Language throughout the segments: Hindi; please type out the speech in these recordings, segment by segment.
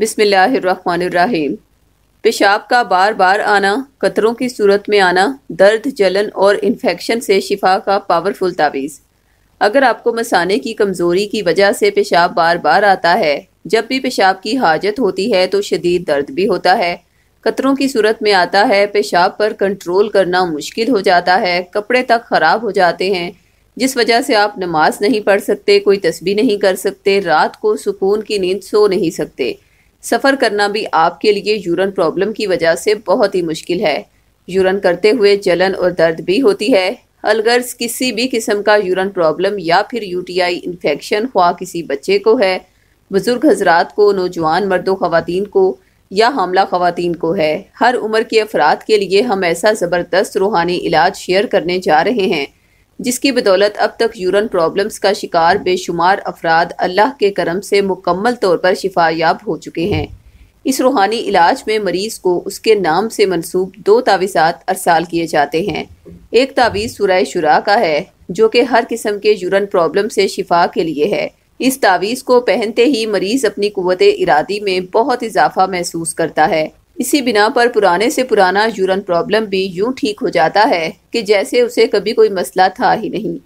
बिस्मिल्लाहिर्रहमानिर्रहीम पेशाब का बार बार आना कतरों की सूरत में आना दर्द जलन और इन्फेक्शन से शिफा का पावरफुल तावीज़ अगर आपको मसाने की कमज़ोरी की वजह से पेशाब बार बार आता है जब भी पेशाब की हाजत होती है तो शदीद दर्द भी होता है कतरों की सूरत में आता है पेशाब पर कंट्रोल करना मुश्किल हो जाता है कपड़े तक ख़राब हो जाते हैं जिस वजह से आप नमाज नहीं पढ़ सकते कोई तस्बी नहीं कर सकते रात को सुकून की नींद सो नहीं सकते सफ़र करना भी आपके लिए यूरन प्रॉब्लम की वजह से बहुत ही मुश्किल है यूरन करते हुए जलन और दर्द भी होती है अलगर्ज किसी भी किस्म का यूरन प्रॉब्लम या फिर यूटीआई इन्फेक्शन हुआ किसी बच्चे को है बुज़ुर्ग हजरात को नौजवान मर्दों खातन को या हमला खातन को है हर उम्र के अफराद के लिए हम ऐसा ज़बरदस्त रूहानी इलाज शेयर करने जा रहे हैं जिसकी बदौलत अब तक यूरन प्रॉब्लम्स का शिकार बेशुमार अफराद अल्लाह के करम से मुकम्मल तौर पर शिफायाब हो चुके हैं इस रूहानी इलाज में मरीज को उसके नाम से मनसूब दो तावीज़ात अरसाल किए जाते हैं एक तावीज़ सुरह शुरा का है जो कि हर किस्म के यूरन प्रॉब्लम से शिफा के लिए है इस तावीज़ को पहनते ही मरीज अपनी कुत इरादी में बहुत इजाफा महसूस करता है इसी बिना पर पुराने से पुराना यूरन प्रॉब्लम भी यूं ठीक हो जाता है कि जैसे उसे कभी कोई मसला था ही नहीं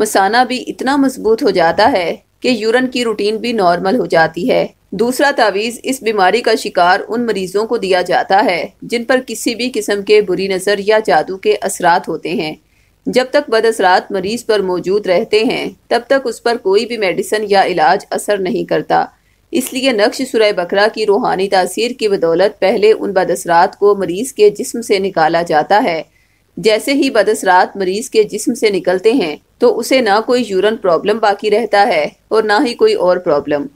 मसाना भी इतना मजबूत हो जाता है कि यूरन की रूटीन भी नॉर्मल हो जाती है दूसरा तावीज़ इस बीमारी का शिकार उन मरीजों को दिया जाता है जिन पर किसी भी किस्म के बुरी नज़र या जादू के असरात होते हैं जब तक बद असरात मरीज पर मौजूद रहते हैं तब तक उस पर कोई भी मेडिसन या इलाज असर नहीं करता इसलिए नक्श सुरय बकरा की रूहानी तासीर की बदौलत पहले उन बदसरात को मरीज के जिस्म से निकाला जाता है जैसे ही बदसरात मरीज के जिस्म से निकलते हैं तो उसे ना कोई यूरन प्रॉब्लम बाकी रहता है और ना ही कोई और प्रॉब्लम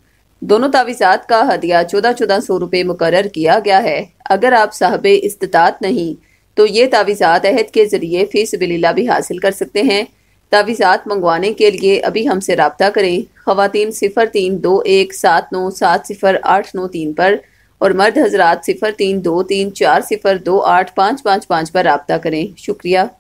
दोनों तावीज़ात का हदिया चौदह चौदह सौ रुपये मुकर किया गया है अगर आप साहब इस्तात नहीं तो ये तावीज़ात अहद के ज़रिए फ़ीस बिलीला भी हासिल कर सकते हैं तावीज़ात मंगवाने के लिए अभी हमसे रबता करें खातन सिफ़र तीन दो एक सात नौ सात सिफ़र आठ नौ तीन पर और मर्द हजरात सिफ़र तीन दो तीन चार सिफ़र दो आठ पाँच पाँच पाँच पर रबता करें शुक्रिया